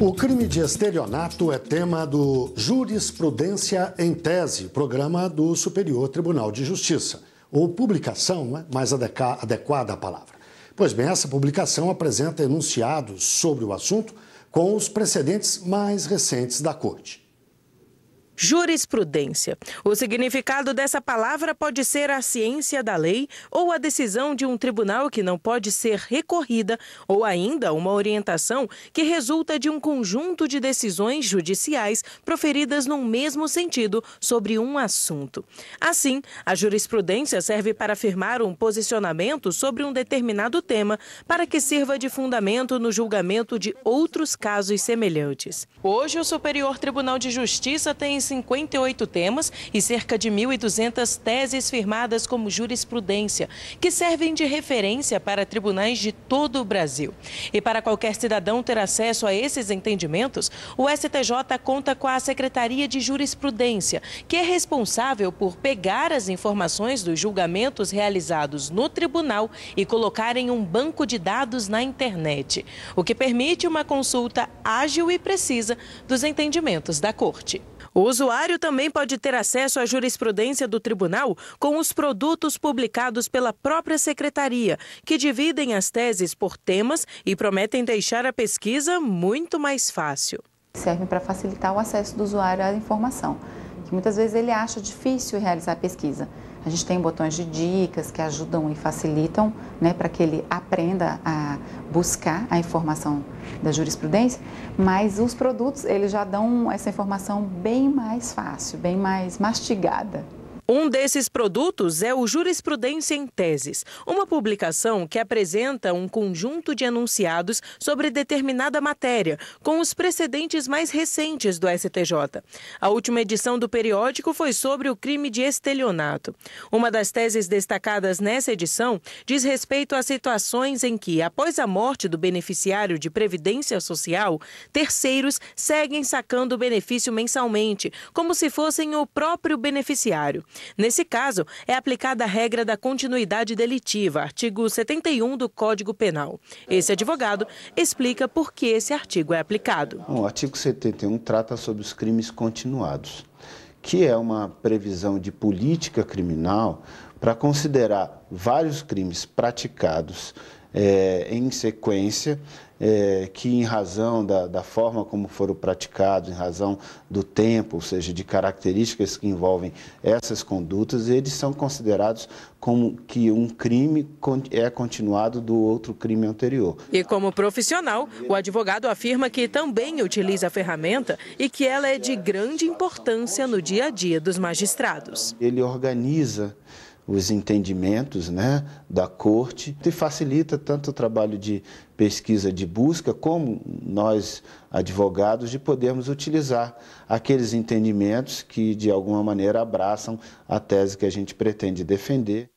O crime de estelionato é tema do Jurisprudência em Tese, programa do Superior Tribunal de Justiça, ou publicação, é? mais adequada a palavra. Pois bem, essa publicação apresenta enunciados sobre o assunto com os precedentes mais recentes da Corte. Jurisprudência. O significado dessa palavra pode ser a ciência da lei ou a decisão de um tribunal que não pode ser recorrida, ou ainda uma orientação que resulta de um conjunto de decisões judiciais proferidas num mesmo sentido sobre um assunto. Assim, a jurisprudência serve para afirmar um posicionamento sobre um determinado tema para que sirva de fundamento no julgamento de outros casos semelhantes. Hoje, o Superior Tribunal de Justiça tem 58 temas e cerca de 1.200 teses firmadas como jurisprudência, que servem de referência para tribunais de todo o Brasil. E para qualquer cidadão ter acesso a esses entendimentos, o STJ conta com a Secretaria de Jurisprudência, que é responsável por pegar as informações dos julgamentos realizados no tribunal e colocar em um banco de dados na internet, o que permite uma consulta ágil e precisa dos entendimentos da Corte. Os usuário também pode ter acesso à jurisprudência do tribunal com os produtos publicados pela própria secretaria, que dividem as teses por temas e prometem deixar a pesquisa muito mais fácil. Serve para facilitar o acesso do usuário à informação muitas vezes ele acha difícil realizar a pesquisa. A gente tem botões de dicas que ajudam e facilitam né, para que ele aprenda a buscar a informação da jurisprudência, mas os produtos eles já dão essa informação bem mais fácil, bem mais mastigada. Um desses produtos é o Jurisprudência em Teses, uma publicação que apresenta um conjunto de enunciados sobre determinada matéria, com os precedentes mais recentes do STJ. A última edição do periódico foi sobre o crime de estelionato. Uma das teses destacadas nessa edição diz respeito a situações em que, após a morte do beneficiário de previdência social, terceiros seguem sacando o benefício mensalmente, como se fossem o próprio beneficiário. Nesse caso, é aplicada a regra da continuidade delitiva, artigo 71 do Código Penal. Esse advogado explica por que esse artigo é aplicado. O artigo 71 trata sobre os crimes continuados, que é uma previsão de política criminal para considerar vários crimes praticados é, em sequência, é, que em razão da, da, forma como foram praticados, em razão do tempo, ou seja, de características que envolvem essas condutas, eles são considerados como que um crime é continuado do outro crime anterior. E como profissional, o advogado afirma que também utiliza a ferramenta e que ela é de grande importância no dia a dia dos magistrados. Ele organiza os entendimentos né, da corte e facilita tanto o trabalho de pesquisa de busca como nós advogados de podermos utilizar aqueles entendimentos que de alguma maneira abraçam a tese que a gente pretende defender.